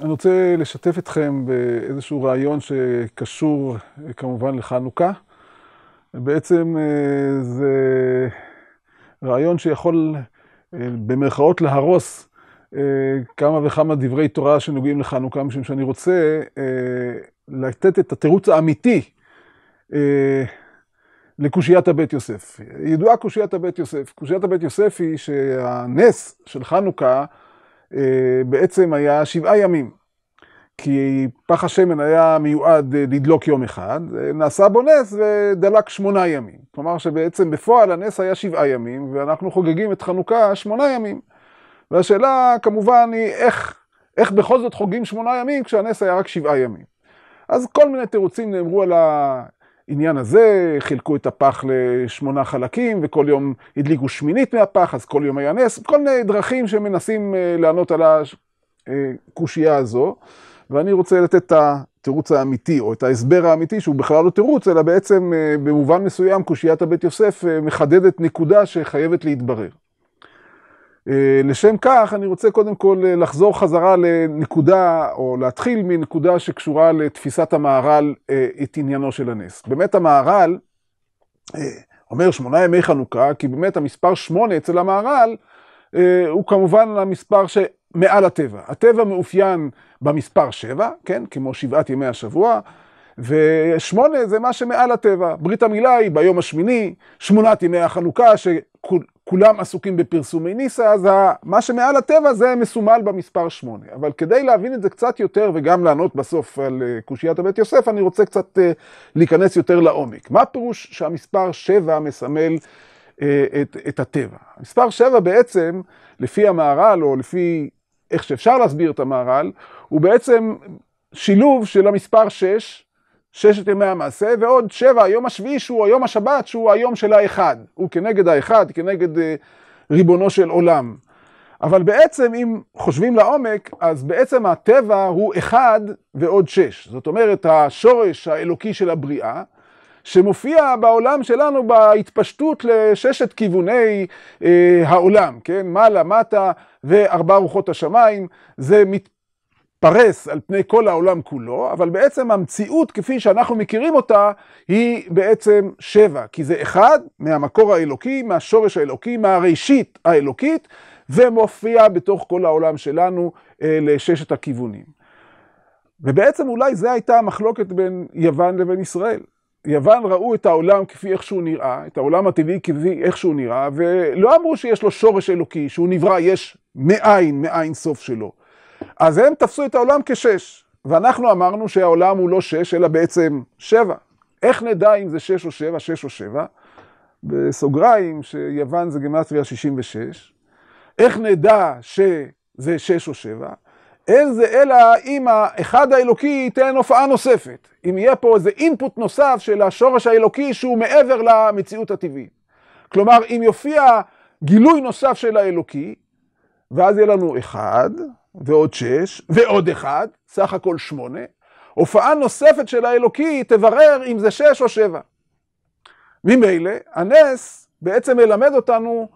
אני רוצה לשתף אתכם באיזשהו רעיון שקשור אה, כמובן לחנוכה. בעצם אה, זה רעיון שיכול אה, במרכאות להרוס כמה וכמה דברי תורה שנוגעים לחנוכה, משום שאני רוצה לתת את התירוץ האמיתי לקושיית הבית יוסף. ידועה קושיית הבית יוסף. קושיית הבית יוסף היא שהנס של חנוכה אה, בעצם היה שבעה ימים. כי פח השמן היה מיועד אה, לדלוק יום אחד, אה, נעשה בו נס ודלק שמונה ימים. כלומר שבעצם בפועל הנס היה שבעה ימים, ואנחנו חוגגים את חנוכה שמונה ימים. והשאלה כמובן היא איך, איך בכל זאת חוגגים שמונה ימים כשהנס היה רק שבעה ימים. אז כל מיני תירוצים נאמרו על העניין הזה, חילקו את הפח לשמונה חלקים, וכל יום הדליקו שמינית מהפח, אז כל יום היה נס, כל מיני דרכים שמנסים אה, לענות על הקושייה אה, הזו. ואני רוצה לתת את התירוץ האמיתי, או את ההסבר האמיתי, שהוא בכלל לא תירוץ, אלא בעצם אה, במובן מסוים קושיית הבית יוסף מחדדת נקודה שחייבת להתברר. אה, לשם כך אני רוצה קודם כל אה, לחזור חזרה לנקודה, או להתחיל מנקודה שקשורה לתפיסת המהר"ל אה, את עניינו של הנס. באמת המהר"ל אומר שמונה ימי חנוכה, כי באמת המספר שמונה אצל המהר"ל הוא כמובן המספר שמעל הטבע. הטבע מאופיין במספר שבע, כן, כמו שבעת ימי השבוע, ושמונה זה מה שמעל הטבע. ברית המילה היא ביום השמיני, שמונת ימי החנוכה, כולם עסוקים בפרסומי ניסה, אז מה שמעל הטבע זה מסומל במספר 8. אבל כדי להבין את זה קצת יותר וגם לענות בסוף על אה, קושיית הבית יוסף, אני רוצה קצת אה, להיכנס יותר לעומק. מה הפירוש שהמספר 7 מסמל אה, את, את הטבע? המספר 7 בעצם, לפי המהר"ל, או לפי איך שאפשר להסביר את המהר"ל, הוא בעצם שילוב של המספר 6 ששת ימי המעשה, ועוד שבע, היום השביעי שהוא היום השבת, שהוא היום של האחד. הוא כנגד האחד, כנגד אה, ריבונו של עולם. אבל בעצם, אם חושבים לעומק, אז בעצם הטבע הוא אחד ועוד שש. זאת אומרת, השורש האלוקי של הבריאה, שמופיע בעולם שלנו בהתפשטות לששת כיווני אה, העולם, כן? מעלה, מטה וארבע רוחות השמיים, זה מת, מתפרס על פני כל העולם כולו, אבל בעצם המציאות כפי שאנחנו מכירים אותה היא בעצם שבע, כי זה אחד מהמקור האלוקי, מהשורש האלוקי, מהראשית האלוקית, ומופיע בתוך כל העולם שלנו אה, לששת הכיוונים. ובעצם אולי זו הייתה המחלוקת בין יוון לבין ישראל. יוון ראו את העולם כפי איך שהוא נראה, את העולם הטבעי כפי איך שהוא נראה, ולא אמרו שיש לו שורש אלוקי, שהוא נברא יש מאין, מאין סוף שלו. אז הם תפסו את העולם כשש, ואנחנו אמרנו שהעולם הוא לא שש, אלא בעצם שבע. איך נדע אם זה שש או שבע, שש או שבע? בסוגריים, שיוון זה גימטריה 66. איך נדע שזה שש או שבע? אין זה אלא אם האחד האלוקי ייתן הופעה נוספת. אם יהיה פה איזה אינפוט נוסף של השורש האלוקי שהוא מעבר למציאות הטבעית. כלומר, אם יופיע גילוי נוסף של האלוקי, ואז יהיה לנו אחד, ועוד שש, ועוד אחד, סך הכל שמונה. הופעה נוספת של האלוקי תברר אם זה שש או שבע. ממילא, הנס בעצם מלמד אותנו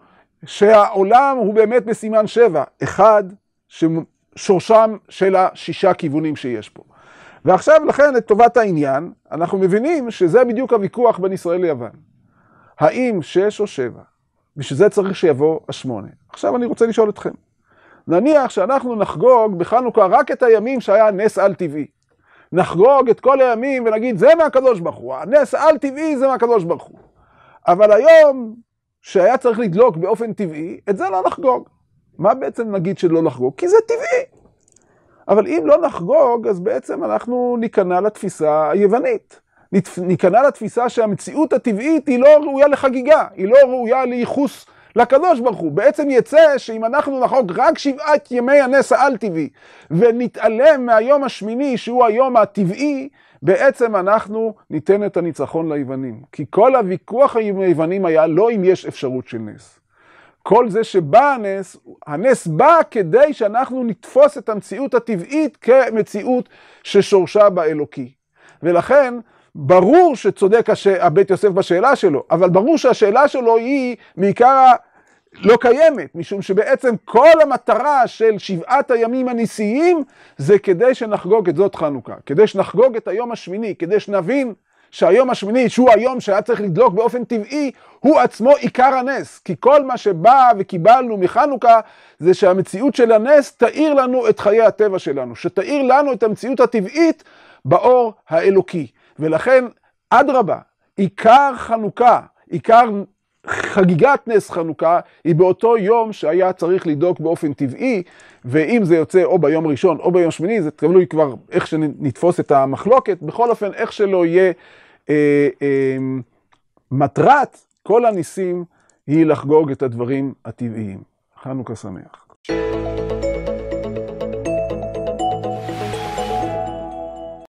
שהעולם הוא באמת בסימן שבע, אחד ששורשם של השישה כיוונים שיש פה. ועכשיו לכן, לטובת העניין, אנחנו מבינים שזה בדיוק הוויכוח בין ישראל ליוון. האם שש או שבע? בשביל זה צריך שיבוא השמונה. עכשיו אני רוצה לשאול אתכם, נניח שאנחנו נחגוג בחנוכה רק את הימים שהיה נס על טבעי. נחגוג את כל הימים ונגיד זה מהקדוש ברוך הוא, הנס על טבעי זה מהקדוש ברוך הוא. אבל היום שהיה צריך לדלוק באופן טבעי, את זה לא נחגוג. מה בעצם נגיד שלא נחגוג? כי זה טבעי. אבל אם לא נחגוג, אז בעצם אנחנו ניכנע לתפיסה היוונית. ניכנע לתפיסה שהמציאות הטבעית היא לא ראויה לחגיגה, היא לא ראויה לייחוס לקדוש ברוך הוא. בעצם יצא שאם אנחנו נחוג רק שבעת ימי הנס העל-טבעי, ונתעלם מהיום השמיני, שהוא היום הטבעי, בעצם אנחנו ניתן את הניצחון ליוונים. כי כל הוויכוח עם היוונים היה לא אם יש אפשרות של נס. כל זה שבא הנס, הנס בא כדי שאנחנו נתפוס את המציאות הטבעית כמציאות ששורשה באלוקי. ולכן ברור שצודק הש... הבית יוסף בשאלה שלו, אבל ברור שהשאלה שלו היא מעיקר לא קיימת, משום שבעצם כל המטרה של שבעת הימים הנשיאים זה כדי שנחגוג את זאת חנוכה, כדי שנחגוג את היום השמיני, כדי שנבין שהיום השמיני, שהוא היום שהיה צריך לדלוק באופן טבעי, הוא עצמו עיקר הנס. כי כל מה שבא וקיבלנו מחנוכה, זה שהמציאות של הנס תאיר לנו את חיי הטבע שלנו, שתאיר לנו את המציאות הטבעית באור האלוקי. ולכן, אדרבה, עיקר חנוכה, עיקר חגיגת נס חנוכה היא באותו יום שהיה צריך לדאוג באופן טבעי, ואם זה יוצא או ביום ראשון או ביום שמיני, זה תלוי כבר איך שנתפוס את המחלוקת. בכל אופן, איך שלא יהיה, אה, אה, מטרת כל הניסים היא לחגוג את הדברים הטבעיים. חנוכה שמח. thank you